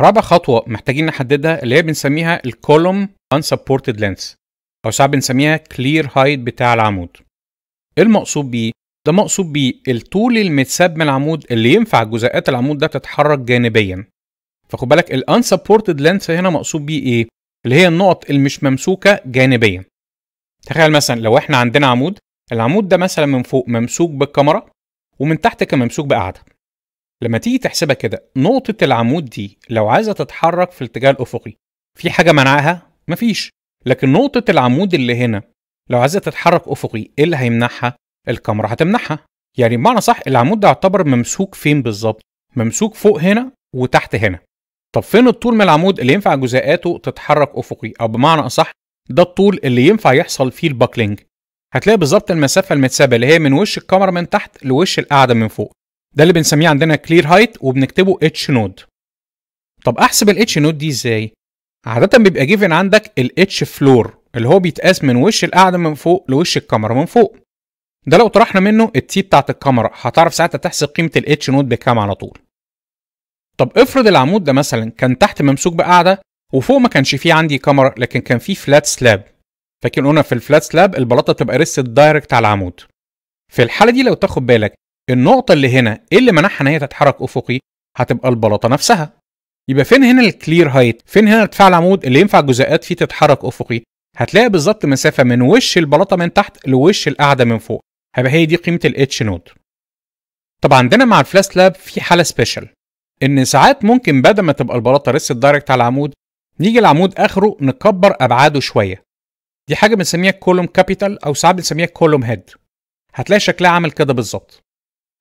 رابع خطوة محتاجين نحددها اللي هي بنسميها الكولوم unsupported lens أو ساعات بنسميها كلير هايت بتاع العمود. إيه المقصود بيه؟ ده مقصود بيه الطول المتساب من العمود اللي ينفع جزيئات العمود ده تتحرك جانبيا. فخد بالك unsupported لينس هنا مقصود بيه ايه؟ اللي هي النقط اللي مش ممسوكة جانبيا. تخيل مثلا لو احنا عندنا عمود العمود ده مثلا من فوق ممسوك بالكاميرا ومن تحت كان ممسوك بقعدة. لما تيجي تحسبها كده نقطة العمود دي لو عايزة تتحرك في الاتجاه الأفقي في حاجة منعها؟ مفيش لكن نقطة العمود اللي هنا لو عايزة تتحرك أفقي إيه اللي هيمنعها؟ الكاميرا هتمنعها يعني بمعنى صح العمود ده يعتبر ممسوك فين بالظبط؟ ممسوك فوق هنا وتحت هنا طب فين الطول من العمود اللي ينفع جزيئاته تتحرك أفقي أو بمعنى أصح ده الطول اللي ينفع يحصل فيه الباكلينج هتلاقي بالظبط المسافة المتسابة اللي هي من وش الكاميرا من تحت لوش القاعدة من فوق ده اللي بنسميه عندنا كلير هايت وبنكتبه اتش نود طب احسب الاتش نود دي ازاي عاده بيبقى جيفن عندك الاتش فلور اللي هو بيتقاس من وش القاعده من فوق لوش الكاميرا من فوق ده لو طرحنا منه التي بتاعت الكاميرا هتعرف ساعتها تحسب قيمه الاتش نود بكام على طول طب افرض العمود ده مثلا كان تحت ممسوك بقاعده وفوق ما كانش فيه عندي كاميرا لكن كان فيه فلات سلاب فاكر قلنا في الفلات سلاب البلاطه بتبقى ريست دايركت على العمود في الحاله دي لو تاخد بالك النقطه اللي هنا ايه اللي منعها ان هي تتحرك افقي هتبقى البلاطه نفسها يبقى فين هنا الكلير هايت فين هنا ارتفاع العمود اللي ينفع الجزيئات فيه تتحرك افقي هتلاقي بالظبط مسافه من وش البلاطه من تحت لوش القاعده من فوق هيبقى هي دي قيمه الاتش نود طب عندنا مع الفلاس لاب في حاله سبيشال ان ساعات ممكن بدل ما تبقى البلاطه ريست دايركت على العمود نيجي العمود اخره نكبر ابعاده شويه دي حاجه بنسميها كولوم كابيتال او ساعات بنسميها كولوم هيد هتلاقي شكلها عامل كده بالظبط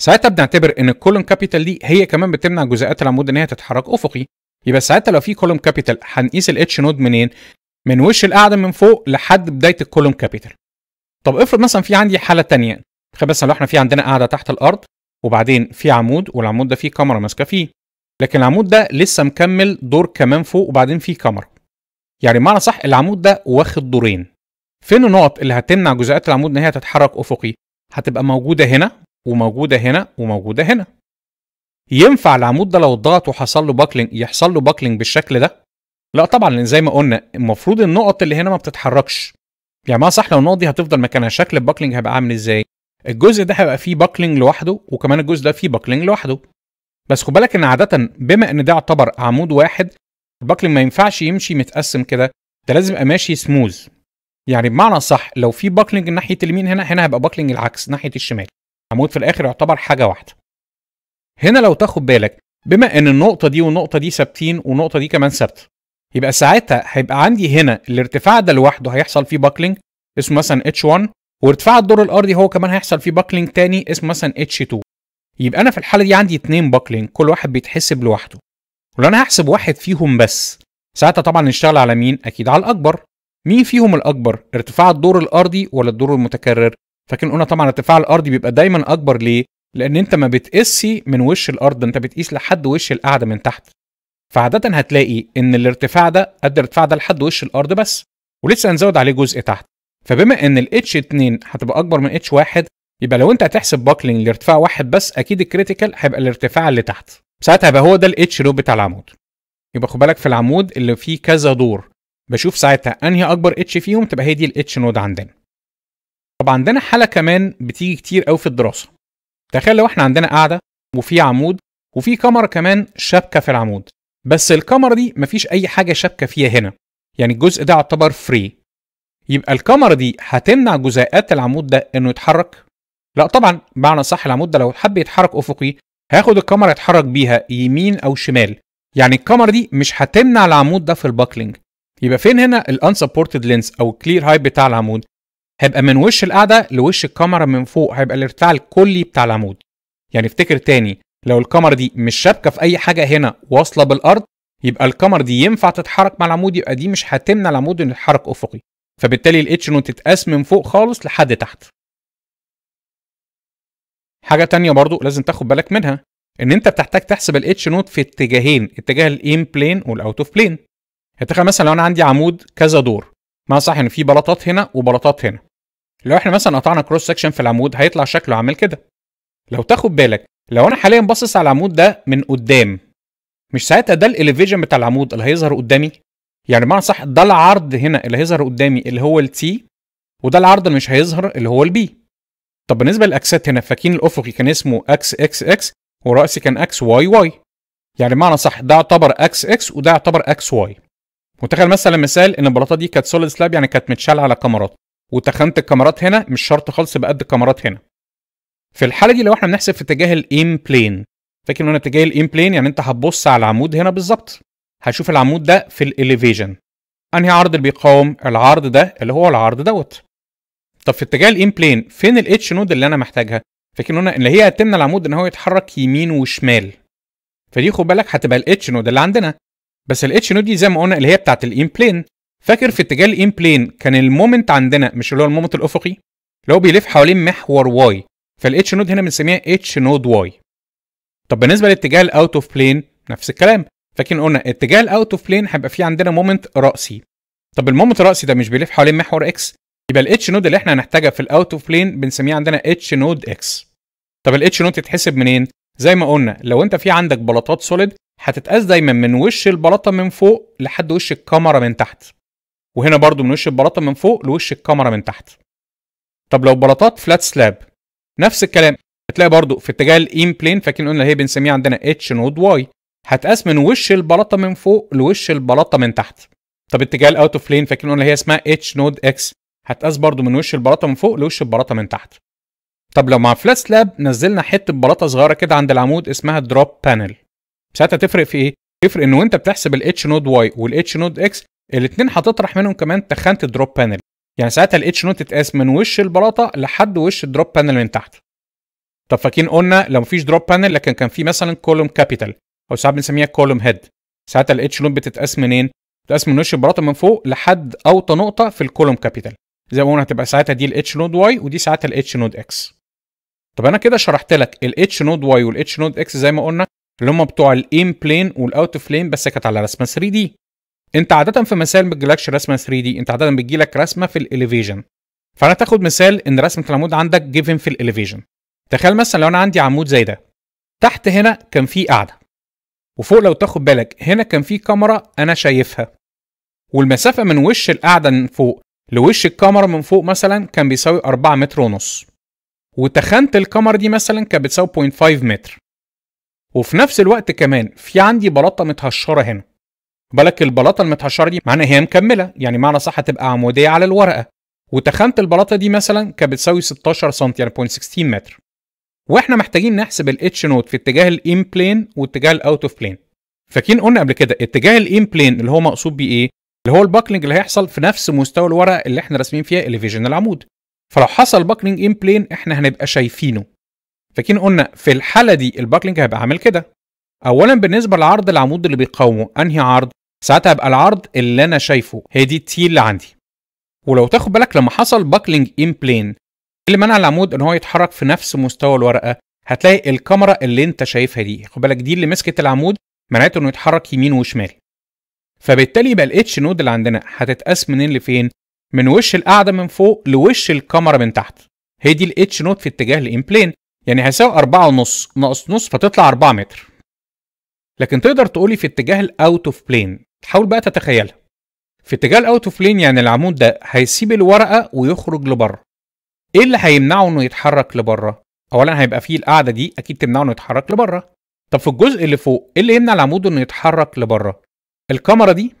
ساعتها بنعتبر ان الكولوم كابيتال دي هي كمان بتمنع جزيئات العمود ان هي تتحرك افقي يبقى ساعتها لو في كولوم كابيتال هنقيس الاتش نود منين من وش القاعده من فوق لحد بدايه الكولوم كابيتال طب افرض مثلا في عندي حاله تانية تخيل مثلا لو احنا في عندنا قاعده تحت الارض وبعدين في عمود والعمود ده فيه كاميرا ماسكه فيه لكن العمود ده لسه مكمل دور كمان فوق وبعدين فيه كاميرا يعني معنى صح العمود ده واخد دورين فين النقط اللي هتمنع جزيئات العمود ان هي تتحرك افقي هتبقى موجوده هنا وموجوده هنا وموجوده هنا ينفع العمود ده لو اتضغط وحصل له باكلينج يحصل له باكلينج بالشكل ده لا طبعا لان زي ما قلنا المفروض النقط اللي هنا ما بتتحركش يعني ما صح لو النقط دي هتفضل مكانها شكل الباكلينج هيبقى عامل ازاي الجزء ده هيبقى فيه باكلينج لوحده وكمان الجزء ده فيه باكلينج لوحده بس خد بالك ان عاده بما ان ده يعتبر عمود واحد الباكلينج ما ينفعش يمشي متقسم كده ده لازم يبقى ماشي سموز يعني بمعنى صح لو في باكلينج ناحيه اليمين هنا هنا هيبقى باكلينج العكس ناحيه الشمال عمود في الاخر يعتبر حاجه واحده هنا لو تاخد بالك بما ان النقطه دي والنقطه دي ثابتين والنقطه دي كمان ثابته يبقى ساعتها هيبقى عندي هنا الارتفاع ده لوحده هيحصل فيه باكلينج اسمه مثلا H1 وارتفاع الدور الارضي هو كمان هيحصل فيه باكلينج تاني اسمه مثلا H2 يبقى انا في الحاله دي عندي اتنين باكلينج كل واحد بيتحسب لوحده ولو انا هحسب واحد فيهم بس ساعتها طبعا نشتغل على مين اكيد على الاكبر مين فيهم الاكبر ارتفاع الدور الارضي ولا الدور المتكرر فاكرين قلنا طبعا ارتفاع الارض بيبقى دايما اكبر ليه؟ لان انت ما بتقيسش من وش الارض انت بتقيس لحد وش القاعده من تحت فعاده هتلاقي ان الارتفاع ده قد الارتفاع ده لحد وش الارض بس ولسه هنزود عليه جزء تحت فبما ان ال H2 هتبقى اكبر من H1 يبقى لو انت هتحسب باكلينج لارتفاع واحد بس اكيد الكريتيكال هيبقى الارتفاع اللي تحت ساعتها هيبقى هو ده ال H لوب بتاع العمود يبقى خد بالك في العمود اللي فيه كذا دور بشوف ساعتها انهي اكبر اتش فيهم تبقى هي دي الاتش نود عندنا طب عندنا حاله كمان بتيجي كتير قوي في الدراسه تخيل لو احنا عندنا قاعده وفي عمود وفي كاميرا كمان شابكه في العمود بس الكاميرا دي مفيش اي حاجه شابكه فيها هنا يعني الجزء ده يعتبر فري يبقى الكاميرا دي هتمنع جزيئات العمود ده انه يتحرك لا طبعا بمعنى صح العمود ده لو حب يتحرك افقي هاخد الكاميرا يتحرك بيها يمين او شمال يعني الكاميرا دي مش هتمنع العمود ده في الباكلينج يبقى فين هنا الانسبورتد لينس او كلير هايب بتاع العمود هيبقى من وش القاعده لوش الكاميرا من فوق هيبقى الارتفاع الكلي بتاع العمود يعني افتكر تاني لو الكاميرا دي مش شابكه في اي حاجه هنا واصله بالارض يبقى الكاميرا دي ينفع تتحرك مع العمود يبقى دي مش هتمنع العمود انه يتحرك افقي فبالتالي الاتش نوت تتقاس من فوق خالص لحد تحت حاجه تانية برضو لازم تاخد بالك منها ان انت بتحتاج تحسب الاتش نوت في اتجاهين اتجاه الان بلين والاوت اوف بلين هتخيل مثلا لو انا عندي عمود كذا دور ما صح ان في بلاطات هنا وبلاطات هنا لو احنا مثلا قطعنا كروس سكشن في العمود هيطلع شكله عامل كده لو تاخد بالك لو انا حاليا باصص على العمود ده من قدام مش ساعتها ده الاليفيجن بتاع العمود اللي هيظهر قدامي يعني بمعنى صح ده العرض هنا اللي هيظهر قدامي اللي هو التي وده العرض اللي مش هيظهر اللي هو البي طب بالنسبه للاكسات هنا فاكين الافقي كان اسمه اكس اكس اكس وراسي كان اكس واي واي يعني بمعنى صح ده يعتبر اكس اكس وده يعتبر اكس واي وتخيل مثلا مثال ان البلاطه دي كانت سوليد سلاب يعني كانت متشال على كاميرات وتخنت الكاميرات هنا مش شرط خالص بقد الكاميرات هنا في الحاله دي لو احنا بنحسب في اتجاه الايم بلين فاكر ان انا اتجاه الايم بلين يعني انت هتبص على العمود هنا بالظبط هشوف العمود ده في الاليفيجن انهي عرض اللي بيقاوم العرض ده اللي هو العرض دوت طب في اتجاه الام بلين فين الاتش نود اللي انا محتاجها فاكر ان اللي هي هتمنع العمود ان هو يتحرك يمين وشمال فدي خد بالك هتبقى الاتش نود اللي عندنا بس الاتش نود دي زي ما قلنا اللي هي بتاعه الام بلين فاكر في اتجاه الان بلين كان المومنت عندنا مش اللي هو المومنت الافقي اللي هو بيلف حوالين محور واي فالاتش نود هنا بنسميها اتش نود واي طب بالنسبه لاتجاه الاوت اوف بلين نفس الكلام فاكر قلنا اتجاه الاوت اوف بلين هيبقى فيه عندنا مومنت راسي طب المومنت الراسي ده مش بيلف حوالين محور اكس يبقى الاتش نود اللي احنا هنحتاجها في الاوت اوف بلين بنسميها عندنا اتش نود اكس طب الاتش نود تتحسب منين زي ما قلنا لو انت في عندك بلاطات سوليد هتتقاس دايما من وش البلاطه من فوق لحد وش الكاميرا من تحت وهنا برضو من وش البلاطه من فوق لوش الكاميرا من تحت طب لو بلاطات فلات سلاب نفس الكلام هتلاقي برضو في اتجاه الايم بلين فاكرين قلنا هي بنسميها عندنا اتش نود واي هتقاس من وش البلاطه من فوق لوش البلاطه من تحت طب اتجاه الاوت اوف لين فاكرين قلنا هي اسمها اتش نود اكس هتقاس برضو من وش البلاطه من فوق لوش البلاطه من تحت طب لو مع فلات سلاب نزلنا حته بلاطه صغيره كده عند العمود اسمها دروب بانل ساعتها تفرق في ايه تفرق ان وانت بتحسب الاتش نود واي والاتش نود اكس الاثنين هتطرح منهم كمان تخانه الدروب بانل يعني ساعتها الاتش نوت تتقاس من وش البلاطه لحد وش الدروب بانل من تحت طب فاكرين قلنا لو مفيش دروب بانل لكن كان في مثلا كولوم كابيتال او ساعات بنسميها كولوم هيد ساعتها الاتش نوت بتتقاس منين بتتقاس من وش البلاطه من فوق لحد اوطى نقطه في الكولوم كابيتال زي ما قلنا هتبقى ساعتها دي الاتش نود واي ودي ساعتها الاتش نود اكس طب انا كده شرحت لك الاتش نود واي والاتش نود اكس زي ما قلنا اللي هم بتوع الان بلين والاوت بلين بس كانت على رسمه 3 دي انت عاده في مثال ما بتجيلكش رسمه 3 دي انت عاده بتجيلك رسمه في الاليفيجن فانا تاخد مثال ان رسمه العمود عندك جيفن في الاليفيجن تخيل مثلا لو انا عندي عمود زي ده تحت هنا كان في قاعده وفوق لو تاخد بالك هنا كان في كاميرا انا شايفها والمسافه من وش القاعده من فوق لوش الكاميرا من فوق مثلا كان بيساوي 4 متر ونص وتخنت الكاميرا دي مثلا كانت بتساوي 0.5 متر وفي نفس الوقت كمان في عندي بلاطه متهشره هنا بالك البلاطه المتحشره دي معناها هي مكمله يعني معنى صح هتبقى عموديه على الورقه وتخانه البلاطه دي مثلا كانت بتساوي 16 سم يعني 0.16 متر واحنا محتاجين نحسب الاتش نوت في اتجاه الان بلين واتجاه الاوت اوف بلين فاكرين قلنا قبل كده اتجاه الان بلين اللي هو مقصود بيه ايه اللي هو الباكلينج اللي هيحصل في نفس مستوى الورقه اللي احنا راسمين فيها الفيجن العمود فلو حصل باكلينج ان بلين احنا هنبقى شايفينه فاكرين قلنا في الحاله دي الباكلينج هيبقى عامل كده اولا بالنسبه لعرض العمود اللي بيقاومه انهي عرض ساعتها يبقى العرض اللي انا شايفه هي دي التي اللي عندي ولو تاخد بالك لما حصل باكلينج ان بلين اللي منع العمود ان هو يتحرك في نفس مستوى الورقه هتلاقي الكاميرا اللي انت شايفها دي خد بالك دي اللي مسكت العمود منعته انه يتحرك يمين وشمال فبالتالي يبقى الاتش نود اللي عندنا هتتقاس منين لفين من وش القاعده من فوق لوش الكاميرا من تحت هي دي الاتش نود في اتجاه الان بلين يعني هيساوي 4 ونص ناقص نص فتطلع 4 متر لكن تقدر تقولي في اتجاه الاوت اوف بلين حاول بقى تتخيلها في اتجاه الاوت اوف لين يعني العمود ده هيسيب الورقه ويخرج لبره ايه اللي هيمنعه انه يتحرك لبره اولا هيبقى فيه القاعده دي اكيد تمنعه انه يتحرك لبره طب في الجزء اللي فوق ايه اللي يمنع العمود انه يتحرك لبره الكاميرا دي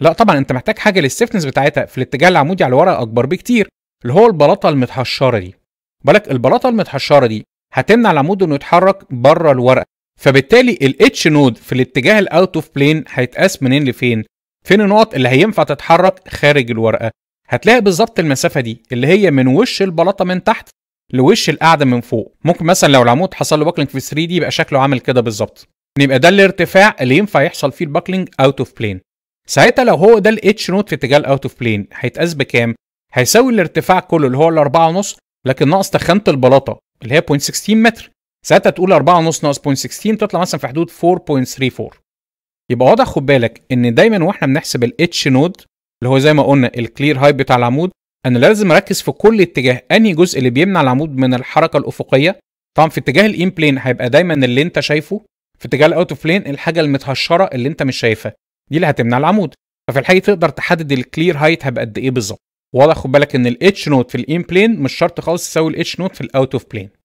لا طبعا انت محتاج حاجه للستيفنس بتاعتها في الاتجاه العمودي على الورقه اكبر بكتير اللي هو البلاطه المتحشره دي بالك البلاطه المتحشره دي هتمنع العمود انه يتحرك بره الورقه فبالتالي الاتش نود في الاتجاه الاوت اوف بلين هيتقاس منين لفين فين النقط اللي هينفع تتحرك خارج الورقه هتلاقي بالظبط المسافه دي اللي هي من وش البلاطه من تحت لوش القاعده من فوق ممكن مثلا لو العمود حصل له باكلينج في 3 دي يبقى شكله عامل كده بالظبط يبقى ده الارتفاع اللي ينفع يحصل فيه الباكلينج اوت اوف بلين ساعتها لو هو ده الاتش نوت في اتجاه الاوت اوف بلين هيتقاس بكام هيساوي الارتفاع كله اللي هو ال 4.5 لكن ناقص تخانه البلاطه اللي هي 0.16 متر ساعتها تقول 4.5 ناقص 0.16 تطلع مثلا في حدود 4.34 يبقى واضح خد بالك ان دايما واحنا بنحسب الاتش نود اللي هو زي ما قلنا الكلير هايب بتاع العمود انا لازم اركز في كل اتجاه انهي جزء اللي بيمنع العمود من الحركه الافقيه طبعا في اتجاه الان بلين هيبقى دايما اللي انت شايفه في اتجاه الاوت اوف بلين الحاجه المتهشره اللي انت مش شايفها دي اللي هتمنع العمود ففي الحقيقه تقدر تحدد الكلير هايت هيبقى قد ايه بالظبط واضح خد بالك ان الاتش نوت في الان بلين مش شرط خالص تساوي الاتش نوت في الاوت اوف بلين